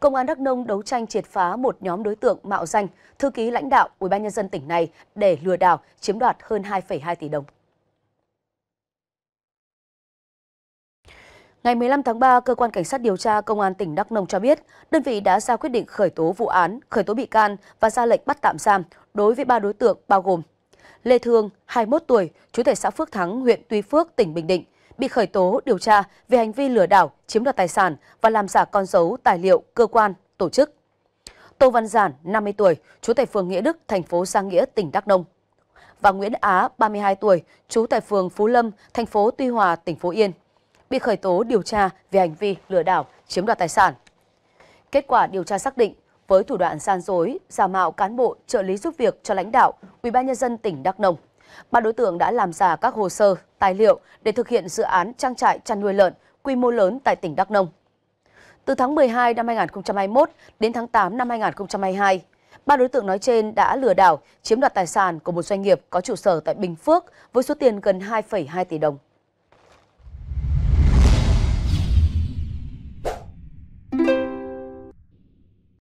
Công an Đắk Nông đấu tranh triệt phá một nhóm đối tượng mạo danh thư ký lãnh đạo UBND tỉnh này để lừa đảo chiếm đoạt hơn 2,2 tỷ đồng. Ngày 15 tháng 3, Cơ quan Cảnh sát điều tra Công an tỉnh Đắk Nông cho biết, đơn vị đã ra quyết định khởi tố vụ án, khởi tố bị can và ra lệnh bắt tạm giam đối với ba đối tượng bao gồm Lê Thương, 21 tuổi, chú tại xã Phước Thắng, huyện Tuy Phước, tỉnh Bình Định, bị khởi tố điều tra về hành vi lừa đảo, chiếm đoạt tài sản và làm giả con dấu tài liệu cơ quan, tổ chức. Tô Văn Giản, 50 tuổi, trú tại phường Nghĩa Đức, thành phố Giang Nghĩa, tỉnh Đắk Nông và Nguyễn Á, 32 tuổi, trú tại phường Phú Lâm, thành phố Tuy Hòa, tỉnh Phú Yên, bị khởi tố điều tra về hành vi lừa đảo, chiếm đoạt tài sản. Kết quả điều tra xác định, với thủ đoạn gian dối, giả mạo cán bộ, trợ lý giúp việc cho lãnh đạo, UBND tỉnh Đắk Nông, Ba đối tượng đã làm giả các hồ sơ, tài liệu để thực hiện dự án trang trại chăn nuôi lợn quy mô lớn tại tỉnh Đắk Nông. Từ tháng 12 năm 2021 đến tháng 8 năm 2022, ba đối tượng nói trên đã lừa đảo chiếm đoạt tài sản của một doanh nghiệp có trụ sở tại Bình Phước với số tiền gần 2,2 tỷ đồng.